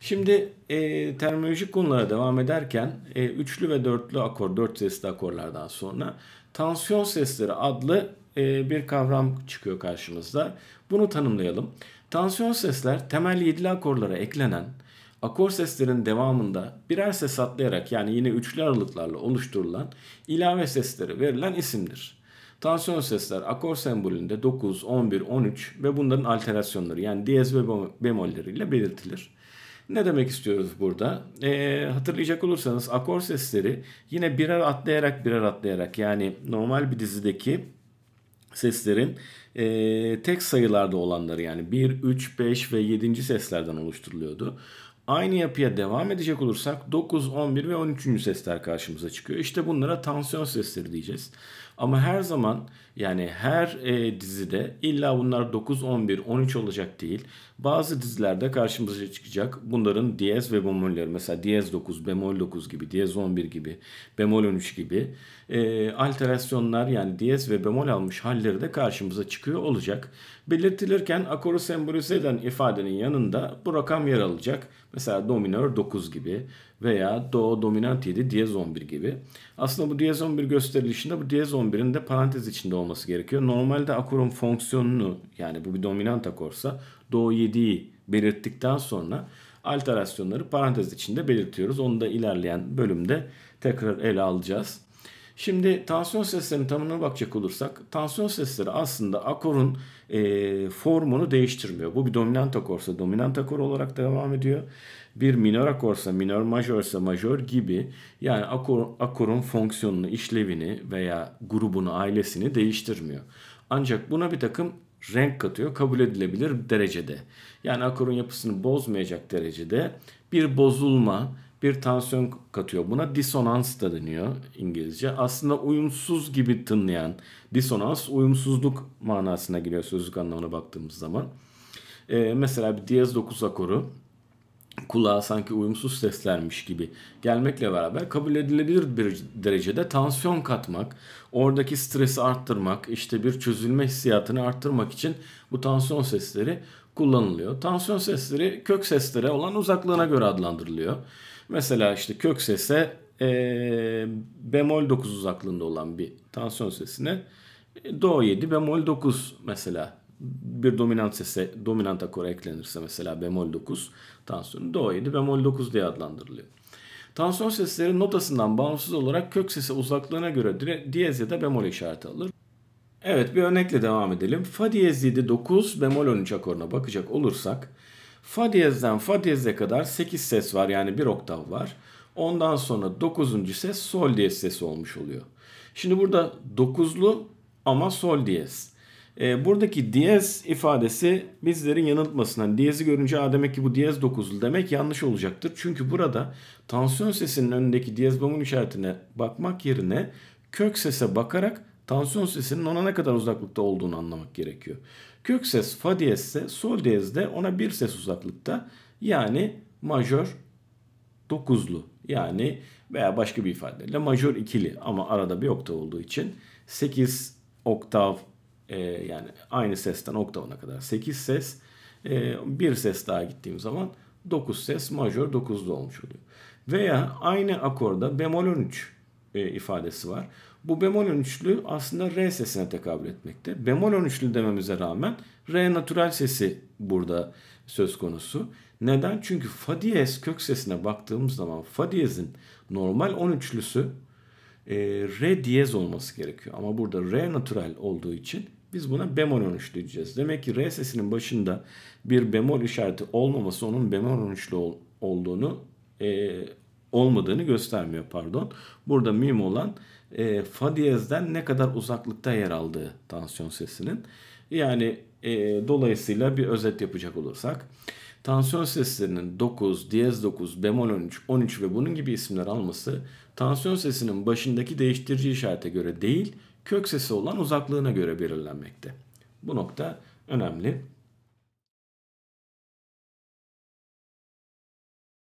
Şimdi e, terminolojik konulara devam ederken e, üçlü ve dörtlü akor, dört sesli akorlardan sonra tansiyon sesleri adlı e, bir kavram çıkıyor karşımızda. Bunu tanımlayalım. Tansiyon sesler temel yedili akorlara eklenen akor seslerin devamında birer ses atlayarak yani yine üçlü aralıklarla oluşturulan ilave sesleri verilen isimdir. Tansiyon sesler akor sembolünde 9, 11, 13 ve bunların alterasyonları yani diyez ve bemolleriyle belirtilir. Ne demek istiyoruz burada? Ee, hatırlayacak olursanız akor sesleri yine birer atlayarak birer atlayarak yani normal bir dizideki seslerin e, tek sayılarda olanları yani 1, 3, 5 ve 7. seslerden oluşturuluyordu. Aynı yapıya devam edecek olursak 9, 11 ve 13. sesler karşımıza çıkıyor. İşte bunlara tansiyon sesleri diyeceğiz. Ama her zaman yani her e, dizide illa bunlar 9, 11, 13 olacak değil. Bazı dizilerde karşımıza çıkacak bunların diyez ve bemolleri. Mesela diyez 9, bemol 9 gibi, diyez 11 gibi, bemol 13 gibi e, alterasyonlar yani diyez ve bemol almış halleri de karşımıza çıkıyor olacak. Belirtilirken akoru sembolize eden ifadenin yanında bu rakam yer alacak. Mesela do dominör 9 gibi veya do dominant 7 diyez 11 gibi. Aslında bu diyez 11 gösterilişinde bu diyez 11'in de parantez içinde olması gerekiyor. Normalde akorun fonksiyonunu yani bu bir dominant akorsa do 7'yi belirttikten sonra alterasyonları parantez içinde belirtiyoruz. Onu da ilerleyen bölümde tekrar ele alacağız. Şimdi tansiyon seslerinin tanımına bakacak olursak tansiyon sesleri aslında akorun e, formunu değiştirmiyor. Bu bir dominant akorsa dominant akor olarak devam ediyor. Bir minor akorsa minor, majorsa majör gibi yani akor, akorun fonksiyonunu, işlevini veya grubunu, ailesini değiştirmiyor. Ancak buna bir takım renk katıyor kabul edilebilir derecede. Yani akorun yapısını bozmayacak derecede bir bozulma bir tansiyon katıyor. Buna disonans da deniyor İngilizce. Aslında uyumsuz gibi tınlayan disonans uyumsuzluk manasına giriyor sözlük anlamına baktığımız zaman. Ee, mesela bir diyez 9 akoru kulağa sanki uyumsuz seslermiş gibi gelmekle beraber kabul edilebilir bir derecede tansiyon katmak, oradaki stresi arttırmak, işte bir çözülme hissiyatını arttırmak için bu tansiyon sesleri kullanılıyor. Tansiyon sesleri kök seslere olan uzaklığına göre adlandırılıyor. Mesela işte kök sese e, bemol 9 uzaklığında olan bir tansiyon sesine e, do 7 bemol 9 mesela bir dominant sese dominant akor eklenirse mesela bemol 9 tansiyonu do 7 bemol 9 diye adlandırılıyor. Tansiyon sesleri notasından bağımsız olarak kök sese uzaklığına göre diyez ya da bemol işareti alır. Evet bir örnekle devam edelim. Fa diyezide 9 bemol 13 akoruna bakacak olursak Fa diyezden fa diyeze kadar 8 ses var yani bir oktav var. Ondan sonra 9. ses sol diyez sesi olmuş oluyor. Şimdi burada 9'lu ama sol diyez. E, buradaki diyez ifadesi bizlerin yanıltmasına. Hani diyezi görünce a demek ki bu diyez 9'lu demek yanlış olacaktır. Çünkü burada tansiyon sesinin önündeki diyez bomun işaretine bakmak yerine kök sese bakarak tansiyon sesinin ona ne kadar uzaklıkta olduğunu anlamak gerekiyor. Kök ses fa diyez ise sol diyez de ona bir ses uzaklıkta yani majör dokuzlu yani veya başka bir ifadeyle majör ikili ama arada bir oktav olduğu için 8 oktav e, yani aynı sesten oktavına kadar 8 ses e, bir ses daha gittiğim zaman 9 ses majör dokuzlu olmuş oluyor. Veya aynı akorda bemol 13 e, ifadesi var. Bu bemol 13'lü aslında re sesine tekabül etmekte. Bemol 13'lü dememize rağmen re natural sesi burada söz konusu. Neden? Çünkü fa diyez kök sesine baktığımız zaman fa diyezin normal 13'lüsü e, re diyez olması gerekiyor. Ama burada re natural olduğu için biz buna bemol 13 diyeceğiz. Demek ki re sesinin başında bir bemol işareti olmaması onun bemol 13'lü ol, olduğunu e, olmadığını göstermiyor pardon. Burada mim olan e, fa diyezden ne kadar uzaklıkta yer aldığı tansiyon sesinin. Yani e, dolayısıyla bir özet yapacak olursak tansiyon seslerinin 9, diyez 9, bemol 13, 13 ve bunun gibi isimler alması tansiyon sesinin başındaki değiştirici işarete göre değil kök sesi olan uzaklığına göre belirlenmekte. Bu nokta önemli.